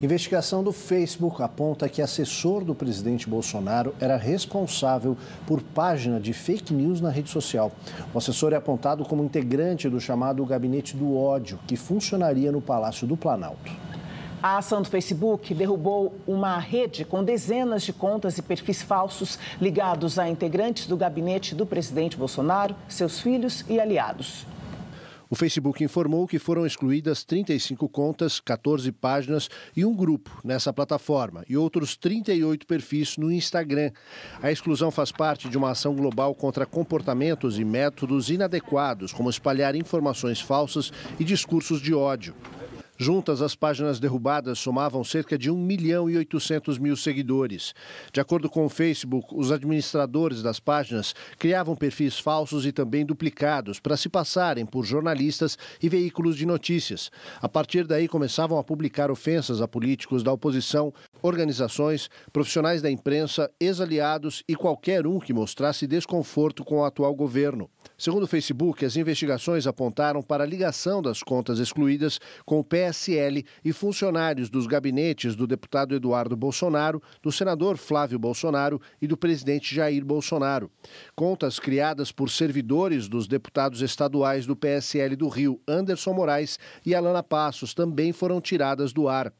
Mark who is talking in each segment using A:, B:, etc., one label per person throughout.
A: Investigação do Facebook aponta que assessor do presidente Bolsonaro era responsável por página de fake news na rede social. O assessor é apontado como integrante do chamado Gabinete do Ódio, que funcionaria no Palácio do Planalto. A ação do Facebook derrubou uma rede com dezenas de contas e perfis falsos ligados a integrantes do gabinete do presidente Bolsonaro, seus filhos e aliados. O Facebook informou que foram excluídas 35 contas, 14 páginas e um grupo nessa plataforma e outros 38 perfis no Instagram. A exclusão faz parte de uma ação global contra comportamentos e métodos inadequados, como espalhar informações falsas e discursos de ódio. Juntas, as páginas derrubadas somavam cerca de 1 milhão e 800 mil seguidores. De acordo com o Facebook, os administradores das páginas criavam perfis falsos e também duplicados para se passarem por jornalistas e veículos de notícias. A partir daí, começavam a publicar ofensas a políticos da oposição, organizações, profissionais da imprensa, ex-aliados e qualquer um que mostrasse desconforto com o atual governo. Segundo o Facebook, as investigações apontaram para a ligação das contas excluídas com o PSL e funcionários dos gabinetes do deputado Eduardo Bolsonaro, do senador Flávio Bolsonaro e do presidente Jair Bolsonaro. Contas criadas por servidores dos deputados estaduais do PSL do Rio, Anderson Moraes e Alana Passos, também foram tiradas do ar.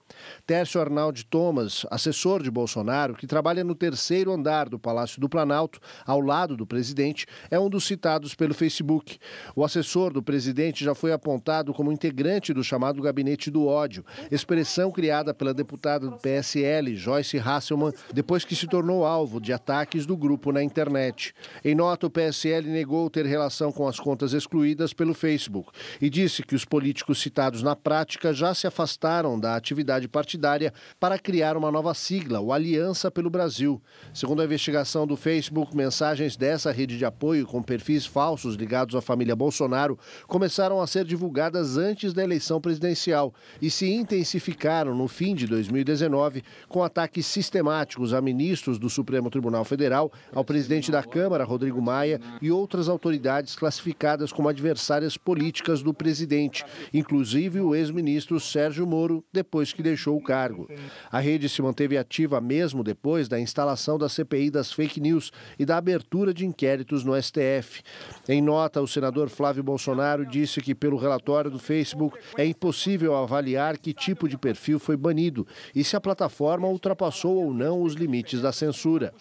A: Tércio Arnaldo Thomas assessor de Bolsonaro, que trabalha no terceiro andar do Palácio do Planalto, ao lado do presidente, é um dos citados pelo Facebook. O assessor do presidente já foi apontado como integrante do chamado Gabinete do Ódio, expressão criada pela deputada do PSL, Joyce Hasselman, depois que se tornou alvo de ataques do grupo na internet. Em nota, o PSL negou ter relação com as contas excluídas pelo Facebook e disse que os políticos citados na prática já se afastaram da atividade partidária para criar uma nova sigla, o Aliança pelo Brasil. Segundo a investigação do Facebook, mensagens dessa rede de apoio com perfis falsos ligados à família Bolsonaro começaram a ser divulgadas antes da eleição presidencial e se intensificaram no fim de 2019 com ataques sistemáticos a ministros do Supremo Tribunal Federal, ao presidente da Câmara, Rodrigo Maia, e outras autoridades classificadas como adversárias políticas do presidente, inclusive o ex-ministro Sérgio Moro, depois que deixou o cargo. A rede rede se manteve ativa mesmo depois da instalação da CPI das fake news e da abertura de inquéritos no STF. Em nota, o senador Flávio Bolsonaro disse que, pelo relatório do Facebook, é impossível avaliar que tipo de perfil foi banido e se a plataforma ultrapassou ou não os limites da censura.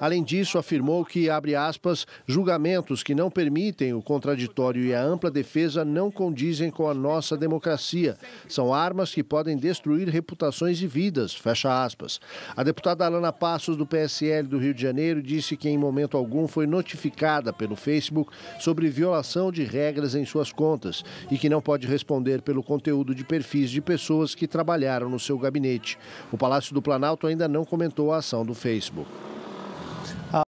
A: Além disso, afirmou que, abre aspas, julgamentos que não permitem o contraditório e a ampla defesa não condizem com a nossa democracia. São armas que podem destruir reputações e vidas, fecha aspas. A deputada Alana Passos, do PSL do Rio de Janeiro, disse que em momento algum foi notificada pelo Facebook sobre violação de regras em suas contas e que não pode responder pelo conteúdo de perfis de pessoas que trabalharam no seu gabinete. O Palácio do Planalto ainda não comentou a ação do Facebook.